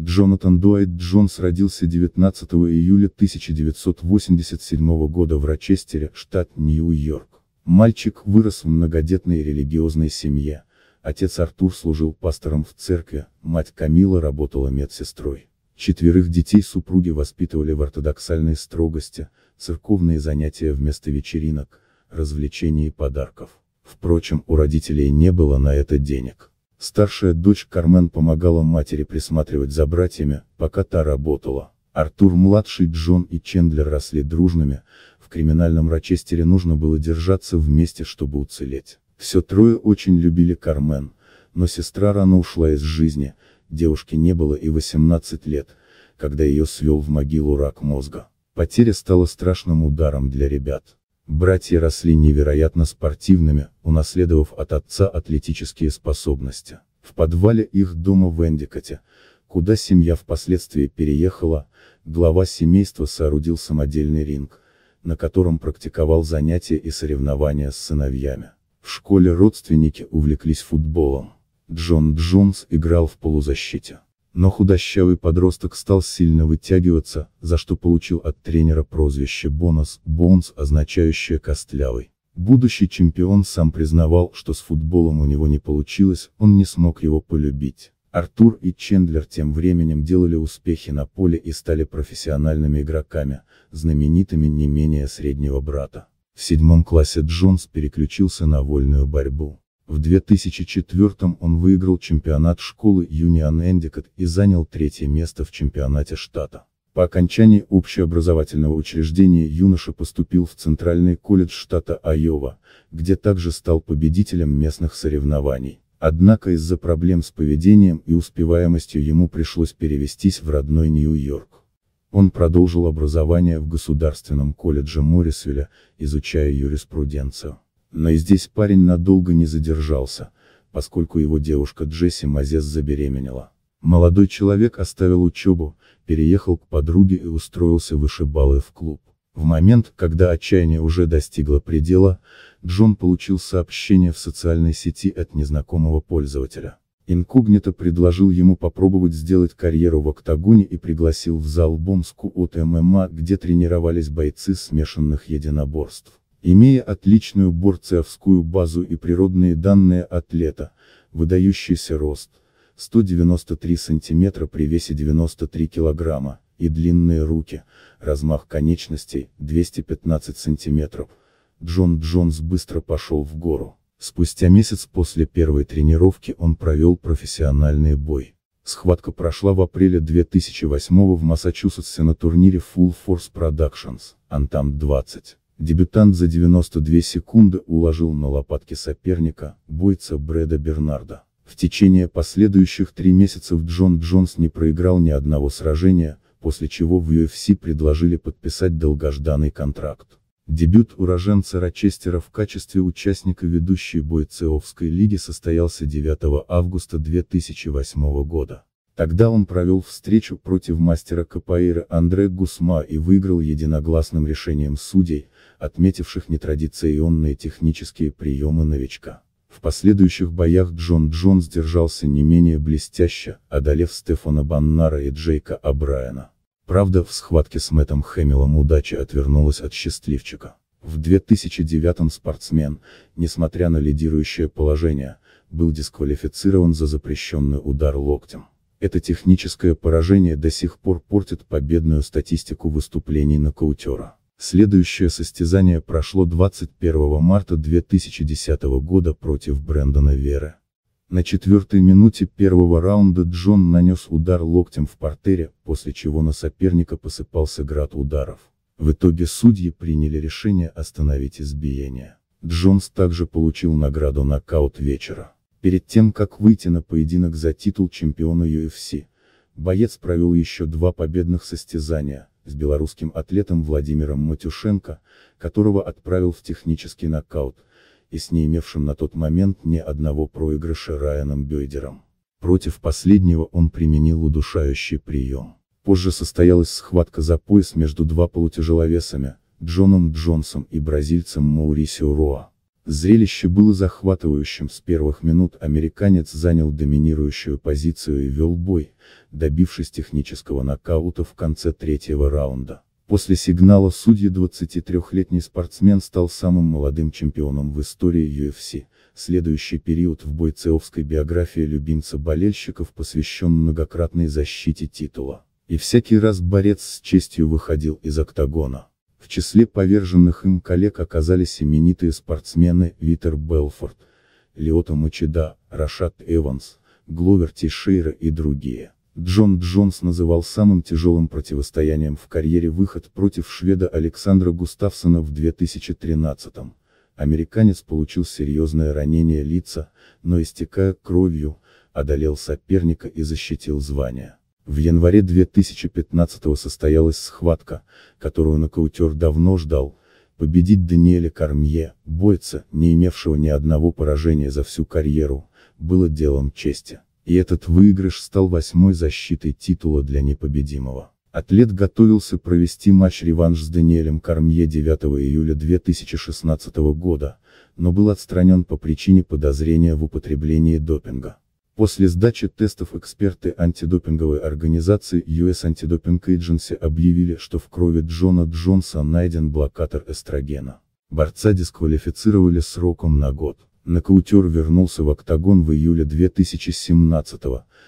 Джонатан Дуайт Джонс родился 19 июля 1987 года в Рочестере, штат Нью-Йорк. Мальчик вырос в многодетной религиозной семье. Отец Артур служил пастором в церкви, мать Камила работала медсестрой. Четверых детей супруги воспитывали в ортодоксальной строгости, церковные занятия вместо вечеринок, развлечений и подарков. Впрочем, у родителей не было на это денег. Старшая дочь Кармен помогала матери присматривать за братьями, пока та работала. Артур младший Джон и Чендлер росли дружными, в криминальном Рочестере нужно было держаться вместе, чтобы уцелеть. Все трое очень любили Кармен, но сестра рано ушла из жизни, девушке не было и 18 лет, когда ее свел в могилу рак мозга. Потеря стала страшным ударом для ребят. Братья росли невероятно спортивными, унаследовав от отца атлетические способности. В подвале их дома в Эндикоте, куда семья впоследствии переехала, глава семейства соорудил самодельный ринг, на котором практиковал занятия и соревнования с сыновьями. В школе родственники увлеклись футболом. Джон Джонс играл в полузащите но худощавый подросток стал сильно вытягиваться, за что получил от тренера прозвище «бонус», «бонс», означающее «костлявый». Будущий чемпион сам признавал, что с футболом у него не получилось, он не смог его полюбить. Артур и Чендлер тем временем делали успехи на поле и стали профессиональными игроками, знаменитыми не менее среднего брата. В седьмом классе Джонс переключился на вольную борьбу. В 2004 он выиграл чемпионат школы Union Endicott и занял третье место в чемпионате штата. По окончании общеобразовательного учреждения юноша поступил в Центральный колледж штата Айова, где также стал победителем местных соревнований. Однако из-за проблем с поведением и успеваемостью ему пришлось перевестись в родной Нью-Йорк. Он продолжил образование в Государственном колледже Моррисвилля, изучая юриспруденцию. Но и здесь парень надолго не задержался, поскольку его девушка Джесси Мазес забеременела. Молодой человек оставил учебу, переехал к подруге и устроился вышибалой в клуб. В момент, когда отчаяние уже достигло предела, Джон получил сообщение в социальной сети от незнакомого пользователя. Инкогнито предложил ему попробовать сделать карьеру в октагоне и пригласил в зал Бомску от ММА, где тренировались бойцы смешанных единоборств. Имея отличную борцеовскую базу и природные данные атлета, выдающийся рост, 193 см при весе 93 кг, и длинные руки, размах конечностей, 215 см. Джон Джонс быстро пошел в гору. Спустя месяц после первой тренировки он провел профессиональный бой. Схватка прошла в апреле 2008 в Массачусетсе на турнире Full Force Productions, Антам 20. Дебютант за 92 секунды уложил на лопатки соперника, бойца Брэда Бернарда. В течение последующих три месяцев Джон Джонс не проиграл ни одного сражения, после чего в UFC предложили подписать долгожданный контракт. Дебют уроженца Рочестера в качестве участника ведущей бойцеовской лиги состоялся 9 августа 2008 года. Тогда он провел встречу против мастера Капаира Андре Гусма и выиграл единогласным решением судей, отметивших нетрадиционные технические приемы новичка. В последующих боях Джон Джонс держался не менее блестяще, одолев Стефана Баннара и Джейка Абрайана. Правда, в схватке с Мэттом Хэмиллом удача отвернулась от счастливчика. В 2009-м спортсмен, несмотря на лидирующее положение, был дисквалифицирован за запрещенный удар локтем. Это техническое поражение до сих пор портит победную статистику выступлений нокаутера. Следующее состязание прошло 21 марта 2010 года против Брэндона Вера. На четвертой минуте первого раунда Джон нанес удар локтем в портере, после чего на соперника посыпался град ударов. В итоге судьи приняли решение остановить избиение. Джонс также получил награду нокаут вечера. Перед тем, как выйти на поединок за титул чемпиона UFC, боец провел еще два победных состязания, с белорусским атлетом Владимиром Матюшенко, которого отправил в технический нокаут, и с не имевшим на тот момент ни одного проигрыша Райаном Бейдером. Против последнего он применил удушающий прием. Позже состоялась схватка за пояс между два полутяжеловесами, Джоном Джонсом и бразильцем Маурисио Роа. Зрелище было захватывающим с первых минут американец занял доминирующую позицию и вел бой, добившись технического нокаута в конце третьего раунда. После сигнала судьи 23-летний спортсмен стал самым молодым чемпионом в истории UFC. Следующий период в бойцеовской биографии любимца болельщиков посвящен многократной защите титула. И всякий раз борец с честью выходил из октагона. В числе поверженных им коллег оказались именитые спортсмены Витер Белфорд, Лиота Мачеда, Рашат Эванс, Гловер Тишейра и другие. Джон Джонс называл самым тяжелым противостоянием в карьере выход против шведа Александра Густавсона в 2013 -м. Американец получил серьезное ранение лица, но истекая кровью, одолел соперника и защитил звание. В январе 2015 состоялась схватка, которую нокаутер давно ждал, победить Даниэля Кармье, бойца, не имевшего ни одного поражения за всю карьеру, было делом чести. И этот выигрыш стал восьмой защитой титула для непобедимого. Атлет готовился провести матч-реванш с Даниэлем Кармье 9 июля 2016 года, но был отстранен по причине подозрения в употреблении допинга. После сдачи тестов эксперты антидопинговой организации US Anti-Doping Agency объявили, что в крови Джона Джонса найден блокатор эстрогена. Борца дисквалифицировали сроком на год. Нокаутер вернулся в октагон в июле 2017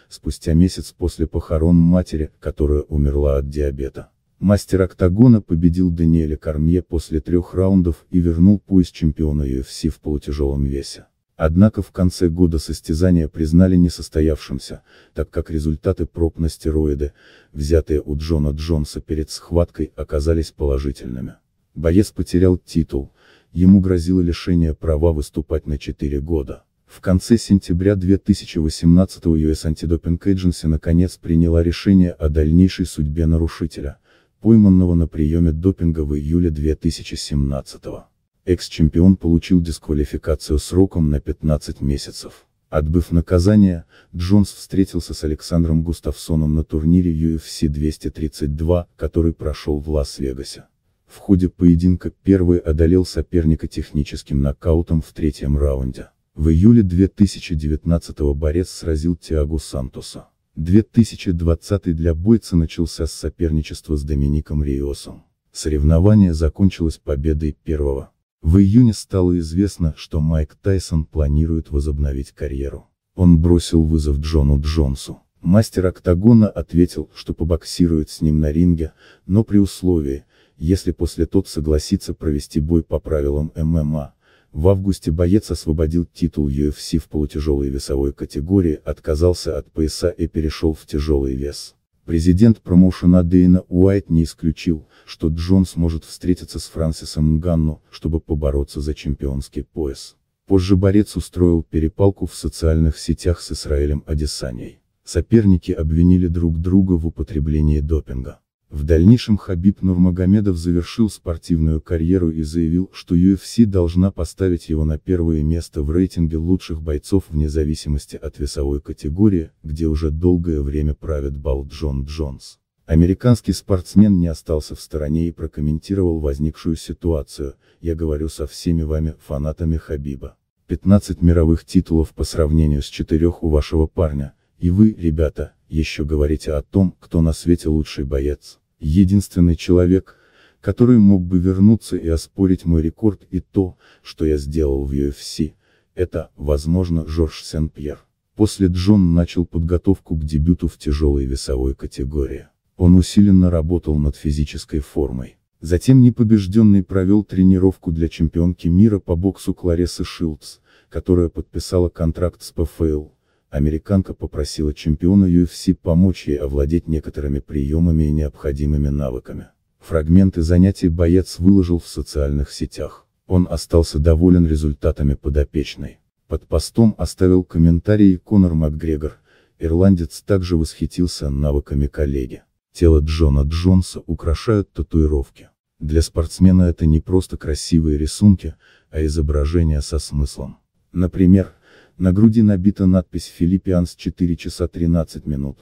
спустя месяц после похорон матери, которая умерла от диабета. Мастер октагона победил Даниэля Кармье после трех раундов и вернул пояс чемпиона UFC в полутяжелом весе. Однако в конце года состязания признали несостоявшимся, так как результаты проб на стероиды, взятые у Джона Джонса перед схваткой, оказались положительными. Боец потерял титул, ему грозило лишение права выступать на 4 года. В конце сентября 2018 US Anti-Doping Agency наконец приняла решение о дальнейшей судьбе нарушителя, пойманного на приеме допинга в июле 2017 года. Экс-чемпион получил дисквалификацию сроком на 15 месяцев. Отбыв наказание, Джонс встретился с Александром Густавсоном на турнире UFC 232, который прошел в Лас-Вегасе. В ходе поединка первый одолел соперника техническим нокаутом в третьем раунде. В июле 2019 борец сразил Тиагу Сантоса. 2020 для бойца начался с соперничества с Домиником Риосом. Соревнование закончилось победой первого. В июне стало известно, что Майк Тайсон планирует возобновить карьеру. Он бросил вызов Джону Джонсу. Мастер октагона ответил, что побоксирует с ним на ринге, но при условии, если после тот согласится провести бой по правилам ММА. В августе боец освободил титул UFC в полутяжелой весовой категории, отказался от пояса и перешел в тяжелый вес. Президент промоушена Дэйна Уайт не исключил, что Джонс может встретиться с Франсисом Нганну, чтобы побороться за чемпионский пояс. Позже борец устроил перепалку в социальных сетях с Исраэлем Адесанией. Соперники обвинили друг друга в употреблении допинга. В дальнейшем Хабиб Нурмагомедов завершил спортивную карьеру и заявил, что UFC должна поставить его на первое место в рейтинге лучших бойцов вне зависимости от весовой категории, где уже долгое время правит бал Джон Джонс. Американский спортсмен не остался в стороне и прокомментировал возникшую ситуацию, я говорю со всеми вами, фанатами Хабиба. 15 мировых титулов по сравнению с четырех у вашего парня, и вы, ребята, еще говорите о том, кто на свете лучший боец единственный человек, который мог бы вернуться и оспорить мой рекорд и то, что я сделал в UFC, это, возможно, Жорж Сен-Пьер. После Джон начал подготовку к дебюту в тяжелой весовой категории. Он усиленно работал над физической формой. Затем непобежденный провел тренировку для чемпионки мира по боксу Кларесы Шилдс, которая подписала контракт с ПФЛ, американка попросила чемпиона UFC помочь ей овладеть некоторыми приемами и необходимыми навыками. Фрагменты занятий боец выложил в социальных сетях. Он остался доволен результатами подопечной. Под постом оставил комментарий Конор Макгрегор, ирландец также восхитился навыками коллеги. Тело Джона Джонса украшают татуировки. Для спортсмена это не просто красивые рисунки, а изображения со смыслом. Например, на груди набита надпись «Филиппианс 4 часа 13 минут».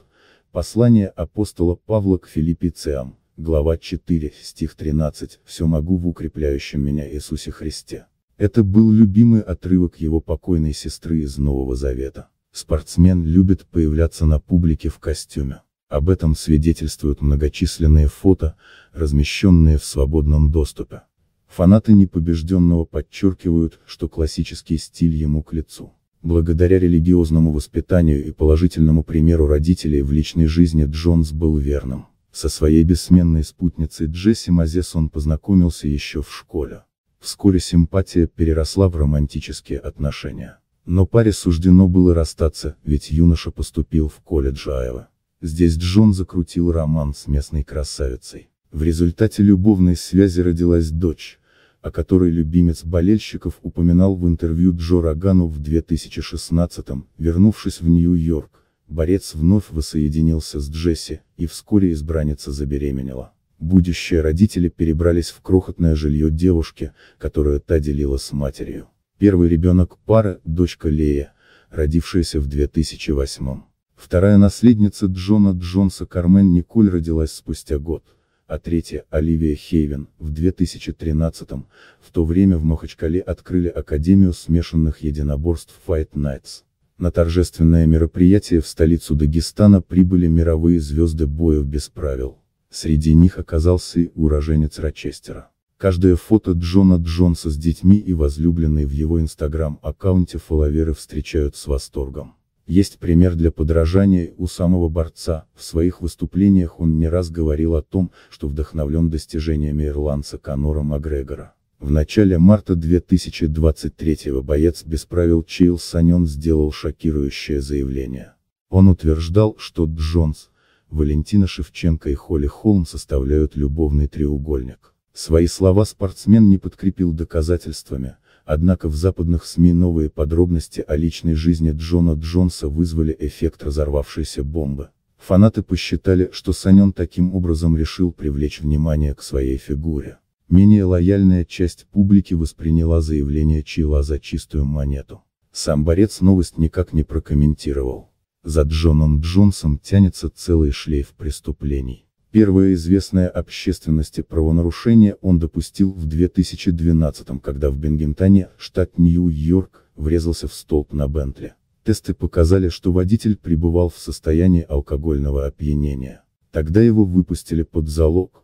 Послание апостола Павла к филиппийцам, глава 4, стих 13, «Все могу в укрепляющем меня Иисусе Христе». Это был любимый отрывок его покойной сестры из Нового Завета. Спортсмен любит появляться на публике в костюме. Об этом свидетельствуют многочисленные фото, размещенные в свободном доступе. Фанаты непобежденного подчеркивают, что классический стиль ему к лицу. Благодаря религиозному воспитанию и положительному примеру родителей в личной жизни Джонс был верным. Со своей бессменной спутницей Джесси Мазес он познакомился еще в школе. Вскоре симпатия переросла в романтические отношения. Но паре суждено было расстаться, ведь юноша поступил в колледж Айва. Здесь Джон закрутил роман с местной красавицей. В результате любовной связи родилась дочь, о которой любимец болельщиков упоминал в интервью Джо Рогану в 2016-м, вернувшись в Нью-Йорк, борец вновь воссоединился с Джесси, и вскоре избранница забеременела. Будущие родители перебрались в крохотное жилье девушки, которое та делила с матерью. Первый ребенок пары, дочка Лея, родившаяся в 2008 -м. Вторая наследница Джона Джонса Кармен Николь родилась спустя год а третья, Оливия Хейвен, в 2013-м, в то время в Махачкале открыли Академию смешанных единоборств Fight Nights. На торжественное мероприятие в столицу Дагестана прибыли мировые звезды боев без правил. Среди них оказался и уроженец Рочестера. Каждое фото Джона Джонса с детьми и возлюбленной в его инстаграм-аккаунте фолловеры встречают с восторгом. Есть пример для подражания у самого борца, в своих выступлениях он не раз говорил о том, что вдохновлен достижениями ирландца Конора Макгрегора. В начале марта 2023-го боец без правил Чейл Санен сделал шокирующее заявление. Он утверждал, что Джонс, Валентина Шевченко и Холли Холм составляют любовный треугольник. Свои слова спортсмен не подкрепил доказательствами, Однако в западных СМИ новые подробности о личной жизни Джона Джонса вызвали эффект разорвавшейся бомбы. Фанаты посчитали, что Санен таким образом решил привлечь внимание к своей фигуре. Менее лояльная часть публики восприняла заявление Чила за чистую монету. Сам борец новость никак не прокомментировал. За Джоном Джонсом тянется целый шлейф преступлений. Первое известное общественности правонарушение он допустил в 2012 когда в Бенгемтоне, штат Нью-Йорк, врезался в столб на Бентли. Тесты показали, что водитель пребывал в состоянии алкогольного опьянения. Тогда его выпустили под залог,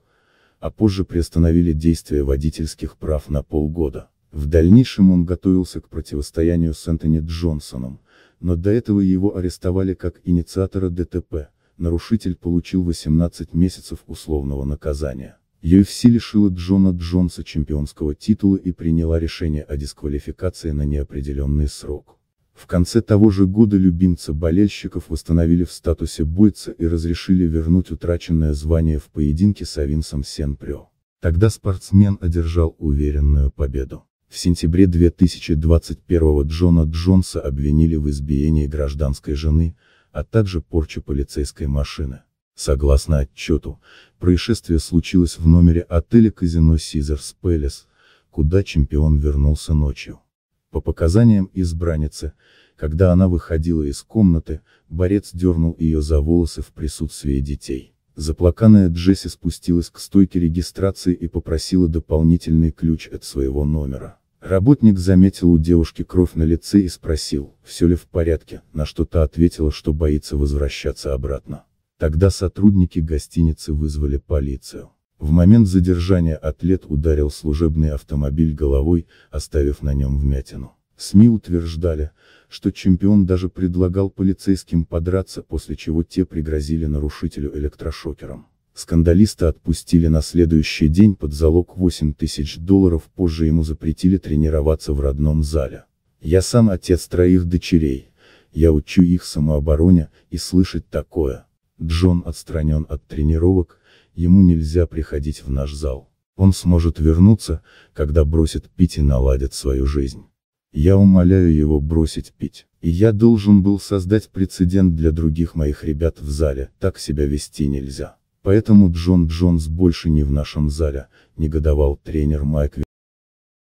а позже приостановили действие водительских прав на полгода. В дальнейшем он готовился к противостоянию с Энтони Джонсоном, но до этого его арестовали как инициатора ДТП, нарушитель получил 18 месяцев условного наказания. UFC лишила Джона Джонса чемпионского титула и приняла решение о дисквалификации на неопределенный срок. В конце того же года любимца болельщиков восстановили в статусе бойца и разрешили вернуть утраченное звание в поединке с Авинсом Сенпрё. Тогда спортсмен одержал уверенную победу. В сентябре 2021 Джона Джонса обвинили в избиении гражданской жены, а также порча полицейской машины. Согласно отчету, происшествие случилось в номере отеля казино Caesars Palace, куда чемпион вернулся ночью. По показаниям избранницы, когда она выходила из комнаты, борец дернул ее за волосы в присутствии детей. Заплаканная Джесси спустилась к стойке регистрации и попросила дополнительный ключ от своего номера. Работник заметил у девушки кровь на лице и спросил, все ли в порядке, на что та ответила, что боится возвращаться обратно. Тогда сотрудники гостиницы вызвали полицию. В момент задержания атлет ударил служебный автомобиль головой, оставив на нем вмятину. СМИ утверждали, что чемпион даже предлагал полицейским подраться, после чего те пригрозили нарушителю электрошокером. Скандалиста отпустили на следующий день под залог 8 тысяч долларов, позже ему запретили тренироваться в родном зале. Я сам отец троих дочерей, я учу их самообороне, и слышать такое. Джон отстранен от тренировок, ему нельзя приходить в наш зал. Он сможет вернуться, когда бросит пить и наладит свою жизнь. Я умоляю его бросить пить, и я должен был создать прецедент для других моих ребят в зале, так себя вести нельзя. Поэтому Джон Джонс больше не в нашем зале, негодовал тренер Майк